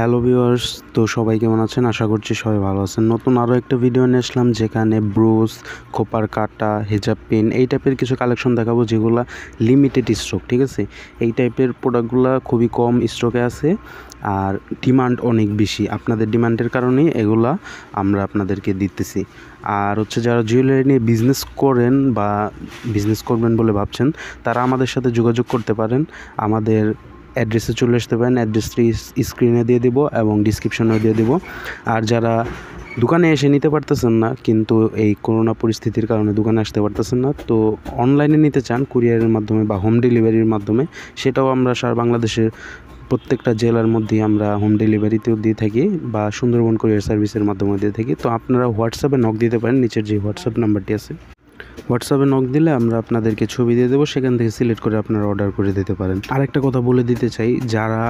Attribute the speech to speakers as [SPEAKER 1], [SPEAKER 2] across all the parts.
[SPEAKER 1] hello viewers তো সবাই কেমন আছেন আশা করছি সবাই ভালো আছেন নতুন আরও একটা ভিডিও নিয়ে আসলাম যেখানে ব্রুস খোপার কাটা হেজাব পেন এই টাইপের কিছু কালেকশন দেখাবো যেগুলো লিমিটেড স্টক ঠিক আছে এই টাইপের প্রোডাক্টগুলো খুবই কম স্টকে আছে আর ডিমান্ড অনেক বেশি আপনাদের ডিমান্ডের কারণেই এগুলা আমরা আপনাদেরকে দিতেছি আর হচ্ছে যারা জুয়েলারি নিয়ে বিজনেস করেন বা বিজনেস করবেন বলে ভাবছেন তারা আমাদের সাথে যোগাযোগ করতে পারেন আমাদের অ্যাড্রেসে চলে আসতে পারেন অ্যাড্রেসটি স্ক্রিনে দিয়ে দেবো এবং ডিসক্রিপশনেও দিয়ে দেবো আর যারা দোকানে এসে নিতে পারতেছেন না কিন্তু এই করোনা পরিস্থিতির কারণে দোকানে আসতে পারতেছেন না তো অনলাইনে নিতে চান কুরিয়ারের মাধ্যমে বা হোম ডেলিভারির মাধ্যমে সেটাও আমরা সার বাংলাদেশের প্রত্যেকটা জেলার মধ্যে আমরা হোম ডেলিভারিতেও দিয়ে থাকি বা সুন্দরবন কুরিয়ার সার্ভিসের মাধ্যমে দিয়ে থাকি তো আপনারা হোয়াটসঅ্যাপে নক দিতে পারেন নিচের যে হোয়াটসঅ্যাপ নাম্বারটি আছে হোয়াটসঅ্যাপে নক দিলে আমরা আপনাদেরকে ছবি দিয়ে দেবো সেখান থেকে সিলেক্ট করে আপনারা অর্ডার করে দিতে পারেন আর একটা কথা বলে দিতে চাই যারা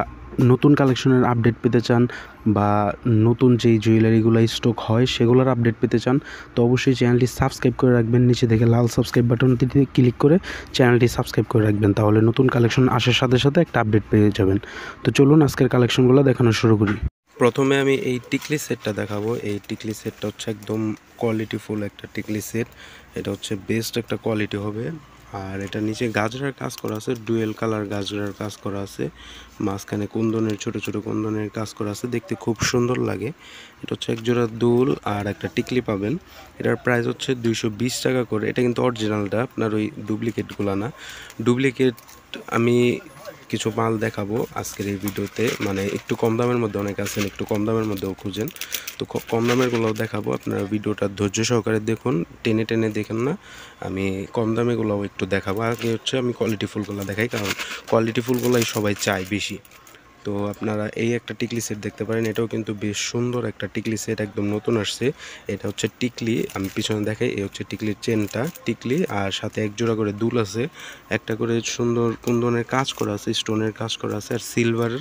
[SPEAKER 1] নতুন কালেকশনের আপডেট পেতে চান বা নতুন যেই জুয়েলারিগুলো স্টক হয় সেগুলোর আপডেট পেতে চান তো অবশ্যই চ্যানেলটি সাবস্ক্রাইব করে রাখবেন নিচে দেখে লাল সাবস্ক্রাইব বাটনটিতে ক্লিক করে চ্যানেলটি সাবস্ক্রাইব করে রাখবেন তাহলে নতুন কালেকশন আসার সাথে সাথে একটা আপডেট পেয়ে যাবেন তো চলুন আজকের কালেকশনগুলো দেখানো শুরু করি প্রথমে আমি এই টিকলি সেটটা দেখাবো এই টিকলি সেটটা হচ্ছে একদম কোয়ালিটি ফুল একটা টিকলি সেট এটা হচ্ছে বেস্ট একটা কোয়ালিটি হবে আর এটা নিচে গাজরার কাজ করা আছে ডুয়েল কালার গাজরার কাজ করা আছে মাঝখানে কুন্দনের ছোট ছোট কুন্দনের কাজ করা আছে দেখতে খুব সুন্দর লাগে এটা হচ্ছে এক জোড়া দুল আর একটা টিকলি পাবেন এটার প্রাইস হচ্ছে দুইশো টাকা করে এটা কিন্তু অরিজিনালটা আপনার ওই ডুপ্লিকেটগুলো না ডুপ্লিকেট আমি কিছু মাল দেখাবো আজকের এই ভিডিওতে মানে একটু কম দামের মধ্যে অনেক আছেন একটু কম দামের মধ্যেও খুঁজেন তো কম দামেরগুলোও দেখাবো আপনারা ভিডিওটা ধৈর্য সহকারে দেখুন টেনে টেনে দেখেন না আমি কম দামেগুলোও একটু দেখাবো আগে হচ্ছে আমি কোয়ালিটি ফুলগুলো দেখাই কারণ কোয়ালিটি ফুলগুলোই সবাই চায় বেশি তো আপনারা এই একটা টিকলি সেট দেখতে পারেন এটাও কিন্তু বেশ সুন্দর একটা টিকলি সেট একদম নতুন আসছে এটা হচ্ছে টিকলি আমি পিছনে দেখাই এই হচ্ছে টিকলির চেনটা টিকলি আর সাথে এক জোড়া করে দুল আছে একটা করে সুন্দর কুন্দনের কাজ করা আছে স্টোনের কাজ করা আছে আর সিলভার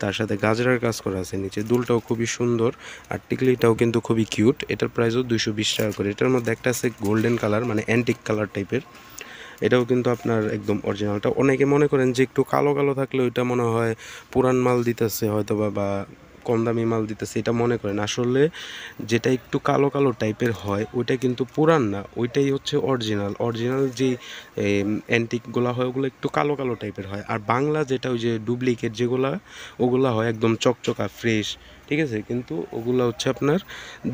[SPEAKER 1] তার সাথে গাজরার কাজ করা আছে নিচে দুলটাও খুবই সুন্দর আর টিকলিটাও কিন্তু খুবই কিউট এটার প্রাইসও দুইশো টাকা করে এটার মধ্যে একটা আছে গোল্ডেন কালার মানে অ্যান্টিক কালার টাইপের এটাও কিন্তু আপনার একদম অরিজিনালটা অনেকে মনে করেন যে একটু কালো কালো থাকলে ওইটা মনে হয় পুরান মাল দিতেছে হয়তো বা বা কম দামি মাল দিতেছে এটা মনে করেন আসলে যেটা একটু কালো কালো টাইপের হয় ওইটা কিন্তু পুরান না ওইটাই হচ্ছে অরিজিনাল অরিজিনাল যে অ্যান্টিকগুলো হয় ওগুলো একটু কালো কালো টাইপের হয় আর বাংলা যেটা ওই যে ডুপ্লিকেট যেগুলা ওগুলা হয় একদম চকচকা ফ্রেশ ঠিক আছে কিন্তু ওগুলো হচ্ছে আপনার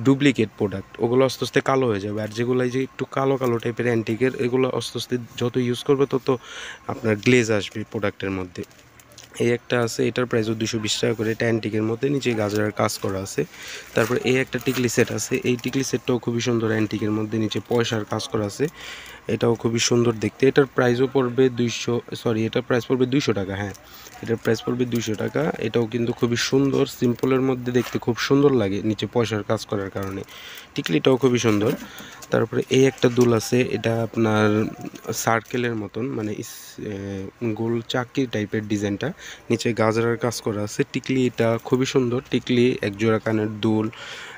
[SPEAKER 1] ডুপ্লিকেট প্রোডাক্ট ওগুলো আস্তে আস্তে কালো হয়ে যাবে আর যেগুলো যে একটু কালো কালো টাইপের অ্যান্টিকের এগুলো আস্তে আস্তে যত ইউজ করবে তত আপনার গ্লেজ আসবে প্রোডাক্টের মধ্যে এই একটা আছে এটার প্রাইসও দুশো বিশ টাকা করে টেন টিকের মধ্যে নিচে গাজরের কাজ করা আছে তারপর এই একটা টিকলি সেট আছে এই টিকলি সেটটাও খুবই সুন্দর অ্যান্টিকের মধ্যে নিচে পয়সার কাজ করা আছে এটাও খুবই সুন্দর দেখতে এটার প্রাইসও পড়বে দুইশো সরি এটার প্রাইস পড়বে দুইশো টাকা হ্যাঁ এটার প্রাইস পড়বে দুইশো টাকা এটাও কিন্তু খুবই সুন্দর সিম্পলের মধ্যে দেখতে খুব সুন্দর লাগে নিচে পয়সার কাজ করার কারণে টিকলিটাও খুবই সুন্দর তারপরে এই একটা দুল আছে এটা আপনার সার্কেলের মতন মানে গোল চাকি টাইপের ডিজাইনটা নিচে গাজরার কাজ করা আছে টিকলি এটা খুবই সুন্দর টিকলি একজোড়া কানের দুল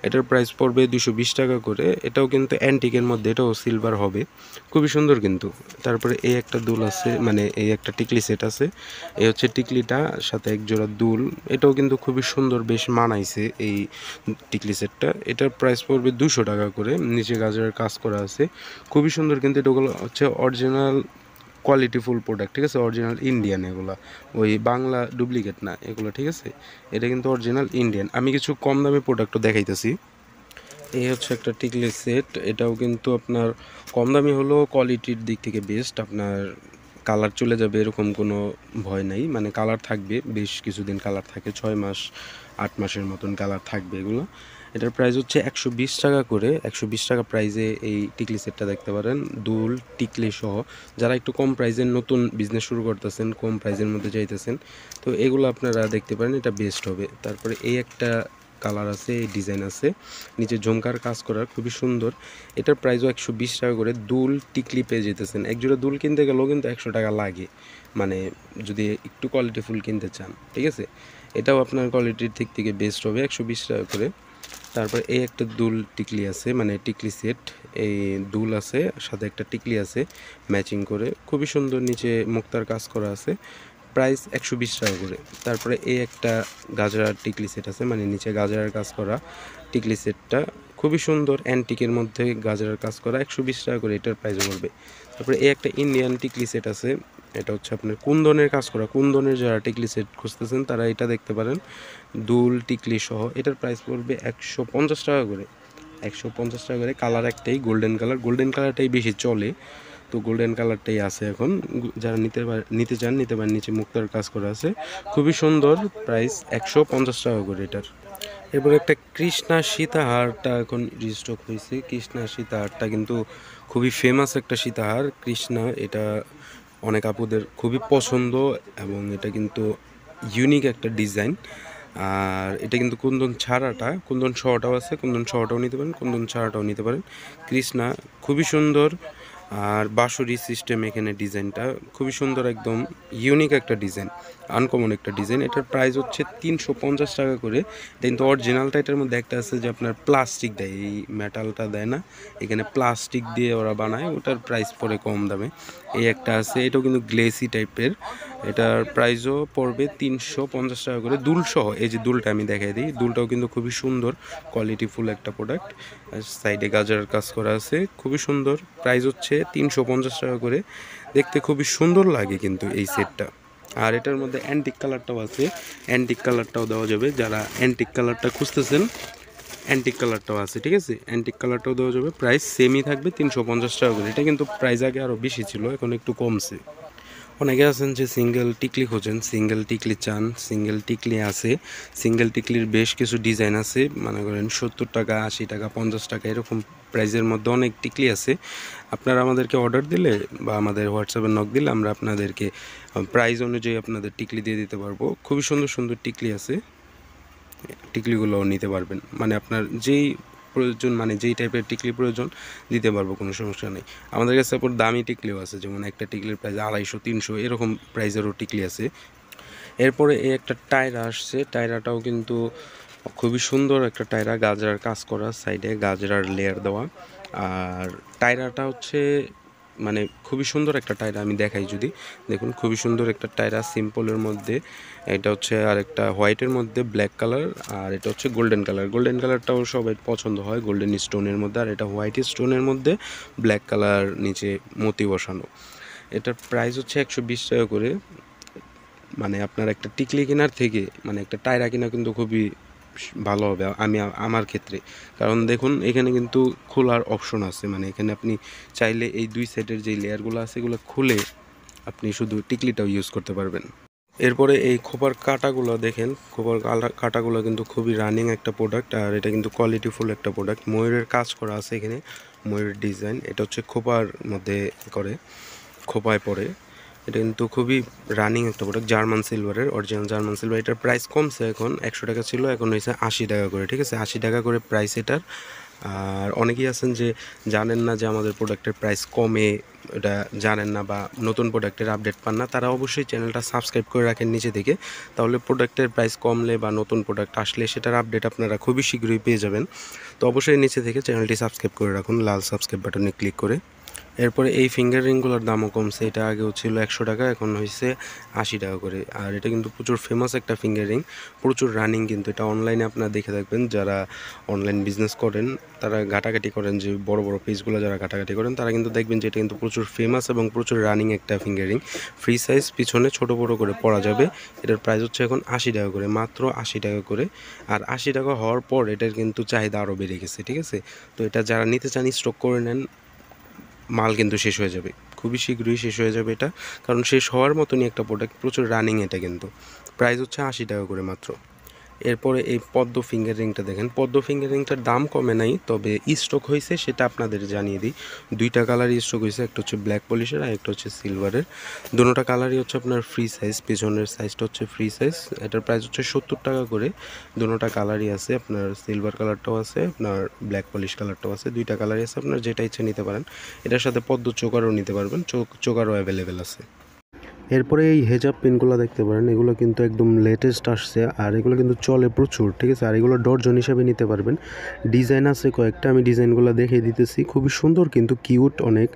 [SPEAKER 1] এটার প্রাইস পড়বে দুশো বিশ টাকা করে এটাও কিন্তু অ্যান্টিকের মধ্যে এটাও সিলভার হবে খুবই সুন্দর কিন্তু তারপরে এই একটা দুল আছে মানে এই একটা টিকলি সেট আছে এই হচ্ছে টিকলিটা সাথে এক জোড়া দুল এটাও কিন্তু খুবই সুন্দর বেশ মানাইছে এই টিকলি সেটটা এটার প্রাইস পড়বে দুশো টাকা করে নিচে গাজরের কাজ করা আছে খুবই সুন্দর কিন্তু এটা হচ্ছে অরিজিনাল কোয়ালিটি ফুল প্রোডাক্ট ঠিক আছে অরিজিনাল ইন্ডিয়ান এগুলো ওই বাংলা ডুপ্লিকেট না এগুলো ঠিক আছে এটা কিন্তু অরিজিনাল ইন্ডিয়ান আমি কিছু কম দামি প্রোডাক্টও দেখাইতেছি এই হচ্ছে একটা টিকলি সেট এটাও কিন্তু আপনার কম দামি হলেও কোয়ালিটির দিক থেকে বেস্ট আপনার কালার চলে যাবে এরকম কোনো ভয় নাই মানে কালার থাকবে বেশ কিছুদিন কালার থাকে ছয় মাস আট মাসের মতন কালার থাকবে এগুলো এটার প্রাইস হচ্ছে একশো টাকা করে একশো টাকা প্রাইজে এই টিকলি সেটটা দেখতে পারেন দুল টিকলি সহ যারা একটু কম প্রাইজের নতুন বিজনেস শুরু করতেছেন কম প্রাইজের মধ্যে চাইতেছেন তো এগুলো আপনারা দেখতে পারেন এটা বেস্ট হবে তারপরে এই একটা কালার আছে এই ডিজাইন আছে নিচে ঝুমকার কাজ করা খুবই সুন্দর এটার প্রাইসও একশো টাকা করে দুল টিকলি পেয়ে যেতেছেন একজোড়া দুল কিনতে গেলেও কিন্তু একশো টাকা লাগে মানে যদি একটু কোয়ালিটি ফুল কিনতে চান ঠিক আছে এটাও আপনার কোয়ালিটির দিক থেকে বেস্ট হবে একশো টাকা করে তারপর এই একটা দুল টিকলি আছে মানে টিকলি সেট এই দুল আছে সাথে একটা টিকলি আছে ম্যাচিং করে খুবই সুন্দর নিচে মুক্তার কাজ করা আছে প্রাইস একশো বিশ টাকা করে তারপরে এই একটা গাজরার টিকলি সেট আছে মানে নিচে গাজরার কাজ করা টিকলি সেটটা খুবই সুন্দর অ্যান্টিকের মধ্যে গাজরার কাজ করা একশো বিশ টাকা করে এটার প্রাইস পড়বে তারপরে এই একটা ইন্ডিয়ান টিকলি সেট আছে এটা হচ্ছে আপনার কোন ধরনের কাজ করা কোন ধরনের যারা টিকলি সেট খুঁজতেছেন তারা এটা দেখতে পারেন দুল টিকলি সহ এটার প্রাইস পড়বে একশো পঞ্চাশ টাকা করে একশো পঞ্চাশ টাকা করে কালার একটাই গোল্ডেন কালার গোল্ডেন কালারটাই বেশি চলে তো গোল্ডেন কালারটাই আছে এখন যারা নিতে নিতে চান নিতে পারেন নিচে মুক্তার কাজ করা আছে খুবই সুন্দর প্রাইস একশো পঞ্চাশ টাকা করে এটার এরপর একটা কৃষ্ণা সীতাহারটা এখন রিস্টক হয়েছে কৃষ্ণা সীতাহারটা কিন্তু খুবই ফেমাস একটা সীতাহার কৃষ্ণা এটা অনেক আপুদের খুবই পছন্দ এবং এটা কিন্তু ইউনিক একটা ডিজাইন আর এটা কিন্তু কুন্দন ছাড়াটা কুন্দন সহটাও আছে কুন্দন সহটাও নিতে পারেন কুন্দন ছাড়াটাও নিতে পারেন কৃষ্ণা খুবই সুন্দর আর বাঁশুরি সিস্টেম এখানে ডিজাইনটা খুবই সুন্দর একদম ইউনিক একটা ডিজাইন আনকমন একটা ডিজাইন এটার প্রাইস হচ্ছে তিনশো পঞ্চাশ টাকা করে দেন তো অরিজিনালটা এটার মধ্যে একটা আছে যে আপনার প্লাস্টিক দেয় এই মেটালটা দেয় না এখানে প্লাস্টিক দিয়ে ওরা বানায় ওটার প্রাইস পড়ে কম দামে এই একটা আছে এটাও কিন্তু গ্লেসি টাইপের এটার প্রাইসও পড়বে তিনশো পঞ্চাশ টাকা করে দুলসহ এই যে দুলটা আমি দেখাই দিই দুলটাও কিন্তু খুবই সুন্দর কোয়ালিটিফুল একটা প্রোডাক্ট সাইডে গাজার কাজ করা আছে খুবই সুন্দর প্রাইস হচ্ছে তিনশো পঞ্চাশ টাকা করে দেখতে খুবই সুন্দর লাগে কিন্তু এই সেটটা আর এটার মধ্যে অ্যান্টিক কালারটাও আছে অ্যান্টিক কালারটাও দেওয়া যাবে যারা অ্যান্টিক কালারটা খুঁজতেছেন অ্যান্টিক কালারটাও আছে ঠিক আছে অ্যান্টিক কালারটাও দেওয়া যাবে প্রাইস সেমই থাকবে তিনশো পঞ্চাশ টাকা করে এটা কিন্তু প্রাইস আগে আরও বেশি ছিল এখন একটু কমছে অনেকে আছেন যে সিঙ্গেল টিকলি খোঁজেন সিঙ্গেল টিকলি চান সিঙ্গেল টিকলি আছে সিঙ্গেল টিকলির বেশ কিছু ডিজাইন আছে মনে করেন সত্তর টাকা আশি টাকা পঞ্চাশ টাকা এরকম প্রাইজের মধ্যে অনেক টিকলি আছে আপনারা আমাদেরকে অর্ডার দিলে বা আমাদের হোয়াটসঅ্যাপে নক দিলে আমরা আপনাদেরকে প্রাইজ অনুযায়ী আপনাদের টিকলি দিয়ে দিতে পারবো খুবই সুন্দর সুন্দর টিকলি আছে টিকলিগুলোও নিতে পারবেন মানে আপনার যেই প্রয়োজন মানে যেই টাইপের টিকলি প্রয়োজন দিতে পারবো কোনো সমস্যা নেই আমাদের কাছে তারপর দামি টিকলিও আছে যেমন একটা টিকলির প্রাইস আড়াইশো তিনশো এরকম প্রাইজেরও টিকলি আছে এরপরে এই একটা টায়রা আসছে টায়রাটাও কিন্তু খুবই সুন্দর একটা টায়রা গাজরার কাজ করা সাইডে গাজরার লেয়ার দেওয়া আর টায়রাটা হচ্ছে মানে খুবই সুন্দর একটা টায়রা আমি দেখাই যদি দেখুন খুবই সুন্দর একটা টায়রা সিম্পলের মধ্যে এটা হচ্ছে আর একটা হোয়াইটের মধ্যে ব্ল্যাক কালার আর এটা হচ্ছে গোল্ডেন কালার গোল্ডেন কালারটাও সবাই পছন্দ হয় গোল্ডেন স্টোনের মধ্যে আর এটা হোয়াইট স্টোনের মধ্যে ব্ল্যাক কালার নিচে মতি বসানো এটার প্রাইস হচ্ছে একশো বিশ টাকা করে মানে আপনার একটা টিকলি কেনার থেকে মানে একটা টায়রা কেনা কিন্তু খুবই ভালো হবে আমি আমার ক্ষেত্রে কারণ দেখুন এখানে কিন্তু খোলার অপশন আছে মানে এখানে আপনি চাইলে এই দুই সাইডের যে লেয়ারগুলো আছে এগুলো খুলে আপনি শুধু টিকলিটাও ইউজ করতে পারবেন এরপরে এই খোপার কাটাগুলো দেখেন খোপার কাটাগুলো কিন্তু খুবই রানিং একটা প্রোডাক্ট আর এটা কিন্তু কোয়ালিটিফুল একটা প্রোডাক্ট ময়ূরের কাজ করা আছে এখানে ময়ূরের ডিজাইন এটা হচ্ছে খোপার মধ্যে করে খোপায় পড়ে এটা কিন্তু খুবই রানিং একটা প্রোডাক্ট জার্মান সিলভারের অরিজিনাল জার্মান সিলভার এটার প্রাইস কমছে এখন একশো টাকা ছিল এখন হয়েছে আশি টাকা করে ঠিক আছে আশি টাকা করে প্রাইস এটার আর অনেকেই আছেন যে জানেন না যে আমাদের প্রোডাক্টের প্রাইস কমে এটা জানেন না বা নতুন প্রোডাক্টের আপডেট পান না তারা অবশ্যই চ্যানেলটা সাবস্ক্রাইব করে রাখেন নিচে থেকে তাহলে প্রোডাক্টের প্রাইস কমলে বা নতুন প্রোডাক্ট আসলে সেটার আপডেট আপনারা খুবই শীঘ্রই পেয়ে যাবেন তো অবশ্যই নিচে থেকে চ্যানেলটি সাবস্ক্রাইব করে রাখুন লাল সাবস্ক্রাইব বাটনে ক্লিক করে এরপরে এই ফিঙ্গার রিংগুলোর দামও কমছে এটা আগেও ছিল একশো টাকা এখন হয়েছে আশি টাকা করে আর এটা কিন্তু প্রচুর ফেমাস একটা ফিঙ্গার রিং প্রচুর রানিং কিন্তু এটা অনলাইনে আপনারা দেখে থাকবেন যারা অনলাইন বিজনেস করেন তারা ঘাটাঘাটি করেন যে বড় বড় পেজগুলো যারা ঘাটাঘাটি করেন তারা কিন্তু দেখবেন যে এটা কিন্তু প্রচুর ফেমাস এবং প্রচুর রানিং একটা ফিঙ্গার রিং ফ্রি সাইজ পিছনে ছোট বড় করে পরা যাবে এটার প্রাইস হচ্ছে এখন আশি টাকা করে মাত্র আশি টাকা করে আর আশি টাকা হওয়ার পর এটার কিন্তু চাহিদা আরও বেড়ে গেছে ঠিক আছে তো এটা যারা নিতে চান স্টক করে নেন মাল কিন্তু শেষ হয়ে যাবে খুবই শীঘ্রই শেষ হয়ে যাবে এটা কারণ শেষ হওয়ার মতনই একটা প্রোডাক্ট প্রচুর রানিং এটা কিন্তু প্রাইস হচ্ছে আশি টাকা করে মাত্র এরপরে এই পদ্ম ফিঙ্গার রিংটা দেখেন পদ্ম ফিঙ্গার রিংটার দাম কমে নাই তবে স্টক হয়েছে সেটা আপনাদের জানিয়ে দিই দুইটা কালার স্টক হয়েছে একটা হচ্ছে ব্ল্যাক পলিশের আর একটা হচ্ছে সিলভারের দুটোটা কালারই হচ্ছে আপনার ফ্রি সাইজ পেছনের সাইজটা হচ্ছে ফ্রি সাইজ এটার প্রাইস হচ্ছে সত্তর টাকা করে দুটোটা কালারই আছে আপনার সিলভার কালারটাও আছে আপনার ব্ল্যাক পলিশ কালারটাও আছে দুইটা কালারই আছে আপনার যেটা ইচ্ছে নিতে পারেন এটার সাথে পদ্ম চোকারও নিতে পারবেন চোকারও অ্যাভেলেবেল আছে এরপরে এই হেজাব পেনগুলো দেখতে পারেন এগুলো কিন্তু একদম লেটেস্ট আসছে আর এগুলো কিন্তু চলে প্রচুর ঠিক আছে আর এগুলো ডর্জন হিসাবে নিতে পারবেন ডিজাইন আছে কয়েকটা আমি ডিজাইনগুলো দেখিয়ে দিতেছি খুবই সুন্দর কিন্তু কিউট অনেক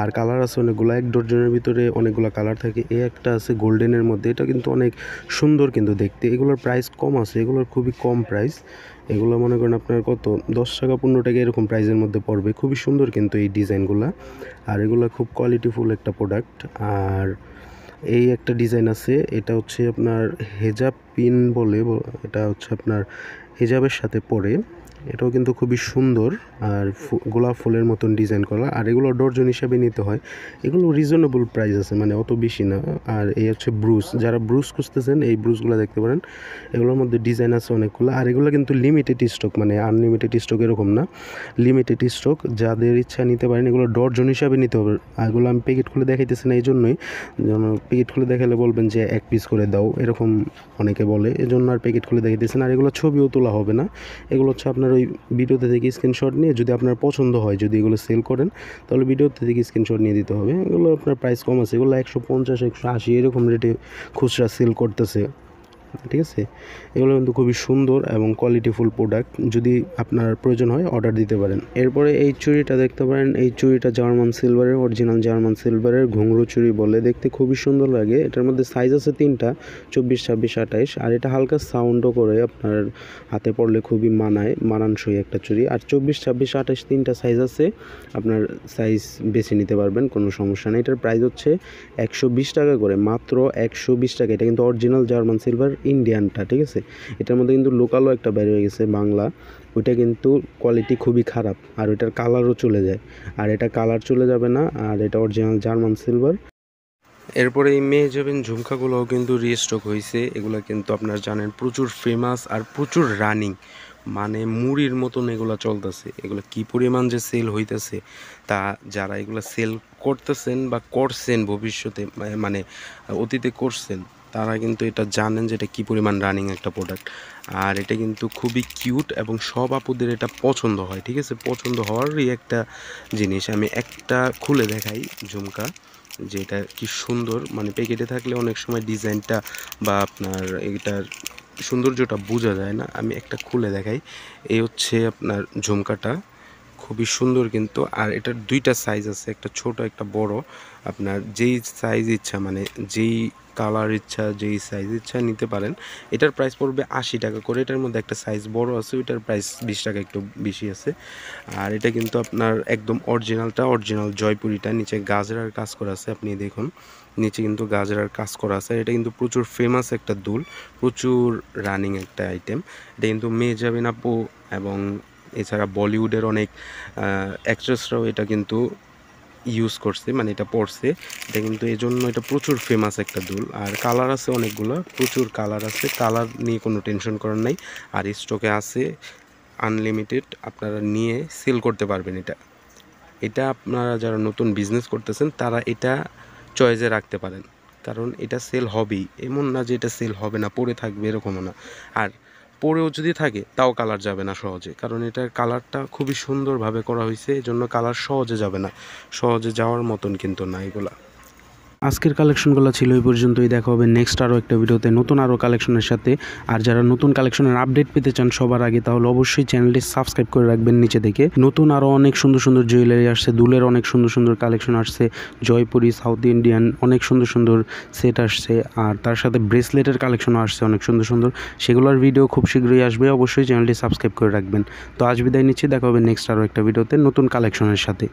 [SPEAKER 1] আর কালার আছে অনেকগুলো এক ডর্জনের ভিতরে অনেকগুলো কালার থাকে এ একটা আছে গোল্ডেনের মধ্যে এটা কিন্তু অনেক সুন্দর কিন্তু দেখতে এগুলোর প্রাইস কম আছে এগুলোর খুবই কম প্রাইস এগুলো মনে করেন আপনার কত দশ টাকা পনেরো টাকা এরকম প্রাইসের মধ্যে পড়বে খুবই সুন্দর কিন্তু এই ডিজাইনগুলো আর এগুলো খুব কোয়ালিটিফুল একটা প্রোডাক্ট আর এই একটা ডিজাইন আছে এটা হচ্ছে আপনার হেজাব পিন বলে এটা হচ্ছে আপনার হেজাবের সাথে পরে এটাও কিন্তু খুবই সুন্দর আর গোলাপ ফুলের মতন ডিজাইন করা আর এগুলো ডর্জন হিসাবে নিতে হয় এগুলো রিজনেবল প্রাইস আছে মানে অত বেশি না আর এই হচ্ছে ব্রুস যারা ব্রুস খুঁজতেছেন এই ব্রুশগুলো দেখতে পারেন এগুলোর মধ্যে ডিজাইন আছে অনেকগুলো আর এগুলো কিন্তু লিমিটেড স্টক মানে আনলিমিটেড স্টক এরকম না লিমিটেড স্টক যাদের ইচ্ছা নিতে পারেন এগুলো ডর্জন হিসাবে নিতে হবে এগুলো আমি প্যাকেট খুলে দেখাইতেছি না এই জন্যই প্যাকেট খুলে দেখালে বলবেন যে এক পিস করে দাও এরকম অনেকে বলে এজন্য আর প্যাকেট খুলে দেখাইতেছেন আর এগুলো ছবিও তোলা হবে না এগুলো হচ্ছে আপনার ওই ভিডিওতে থেকে স্ক্রিনশট নিয়ে যদি আপনার পছন্দ হয় যদি এগুলো সেল করেন তাহলে ভিডিওতে থেকে স্ক্রিনশট নিয়ে দিতে হবে এগুলো আপনার প্রাইস কম আছে এগুলো একশো পঞ্চাশ একশো আশি এরকম রেটে খুচরা সেল করতেছে ঠিক আছে এগুলো কিন্তু খুবই সুন্দর এবং কোয়ালিটিফুল প্রোডাক্ট যদি আপনার প্রয়োজন হয় অর্ডার দিতে পারেন এরপরে এই চুড়িটা দেখতে পারেন এই চুড়িটা জার্মান সিলভারের অরিজিনাল জার্মান সিলভারের ঘুঙরু চুড়ি বলে দেখতে খুবই সুন্দর লাগে এটার মধ্যে সাইজ আছে তিনটা চব্বিশ ছাব্বিশ আঠাইশ আর এটা হালকা সাউন্ডও করে আপনার হাতে পড়লে খুবই মানায় মানানসই একটা চুড়ি আর চব্বিশ ছাব্বিশ আঠাইশ তিনটা সাইজ আছে আপনার সাইজ বেছে নিতে পারবেন কোনো সমস্যা নেই এটার প্রাইস হচ্ছে একশো টাকা করে মাত্র একশো টাকা এটা কিন্তু অরিজিনাল জার্মান সিলভার ইন্ডিয়ানটা ঠিক আছে এটার মধ্যে কিন্তু লোকালও একটা বের হয়ে গেছে বাংলা ওইটা কিন্তু কোয়ালিটি খুবই খারাপ আর ওইটার কালারও চলে যায় আর এটা কালার চলে যাবে না আর এটা অরিজিনাল জার্মান সিলভার এরপরে এই মেয়ে যাবেন ঝুমকাগুলোও কিন্তু রিস্টক হয়েছে এগুলো কিন্তু আপনার জানেন প্রচুর ফেমাস আর প্রচুর রানিং মানে মুড়ির মতন এগুলো চলতেছে এগুলো কি পরিমাণ যে সেল হইতেছে তা যারা এগুলো সেল করতেছেন বা করছেন ভবিষ্যতে মানে অতীতে করছেন তারা কিন্তু এটা জানেন যে এটা কী পরিমাণ রানিং একটা প্রোডাক্ট আর এটা কিন্তু খুবই কিউট এবং সব আপুদের এটা পছন্দ হয় ঠিক আছে পছন্দ হওয়ারই একটা জিনিস আমি একটা খুলে দেখাই ঝুমকা যে এটা কি সুন্দর মানে প্যাকেটে থাকলে অনেক সময় ডিজাইনটা বা আপনার এটার সৌন্দর্যটা বোঝা যায় না আমি একটা খুলে দেখাই এই হচ্ছে আপনার ঝুমকাটা খুবই সুন্দর কিন্তু আর এটার দুইটা সাইজ আছে একটা ছোট একটা বড় আপনার যেই সাইজ ইচ্ছা মানে যেই কালার ইচ্ছা যেই সাইজ ইচ্ছা নিতে পারেন এটার প্রাইস পড়বে আশি টাকা করে এটার মধ্যে একটা সাইজ বড় আছে ওইটার প্রাইস বিশ টাকা একটু বেশি আছে আর এটা কিন্তু আপনার একদম অরিজিনালটা অরিজিনাল জয়পুরিটা নিচে গাজরার কাজ করা আছে আপনি দেখুন নিচে কিন্তু গাজরার কাজ করা আছে এটা কিন্তু প্রচুর ফেমাস একটা দুল প্রচুর রানিং একটা আইটেম এটা কিন্তু মেয়ে যাবেন আপু এবং এছাড়া বলিউডের অনেক অ্যাক্ট্রেসরাও এটা কিন্তু ইউজ করছে মানে এটা পড়ছে এটা কিন্তু এই জন্য এটা প্রচুর ফেমাস একটা দুল আর কালার আছে অনেকগুলো প্রচুর কালার আছে কালার নিয়ে কোনো টেনশন করার নাই আর স্টকে আছে আনলিমিটেড আপনারা নিয়ে সেল করতে পারবেন এটা এটা আপনারা যারা নতুন বিজনেস করতেছেন তারা এটা চয়েসে রাখতে পারেন কারণ এটা সেল হবেই এমন না যে এটা সেল হবে না পড়ে থাকবে এরকমও না আর পরেও যদি থাকে তাও কালার যাবে না সহজে কারণ এটার কালারটা খুবই সুন্দরভাবে করা হয়েছে এজন্য কালার সহজে যাবে না সহজে যাওয়ার মতন কিন্তু না এগুলা আজকের কালেকশনগুলো ছিল এই পর্যন্তই দেখা হবে নেক্সট আরও একটা ভিডিওতে নতুন আরও কালেকশনের সাথে আর যারা নতুন কালেকশনের আপডেট পেতে চান সবার আগে তাহলে অবশ্যই চ্যানেলটি সাবস্ক্রাইব করে রাখবেন নিচে থেকে নতুন আরও অনেক সুন্দর সুন্দর জুয়েলারি আসছে দুলের অনেক সুন্দর সুন্দর কালেকশন আসছে জয়পুরি সাউথ ইন্ডিয়ান অনেক সুন্দর সুন্দর সেট আসছে আর তার সাথে ব্রেসলেটের কালেকশনও আসছে অনেক সুন্দর সুন্দর সেগুলোর ভিডিও খুব শীঘ্রই আসবে অবশ্যই চ্যানেলটি সাবস্ক্রাইব করে রাখবেন তো আজ বিদায় নিচ্ছি দেখা হবে নেক্সট আরও একটা ভিডিওতে নতুন কালেকশনের সাথে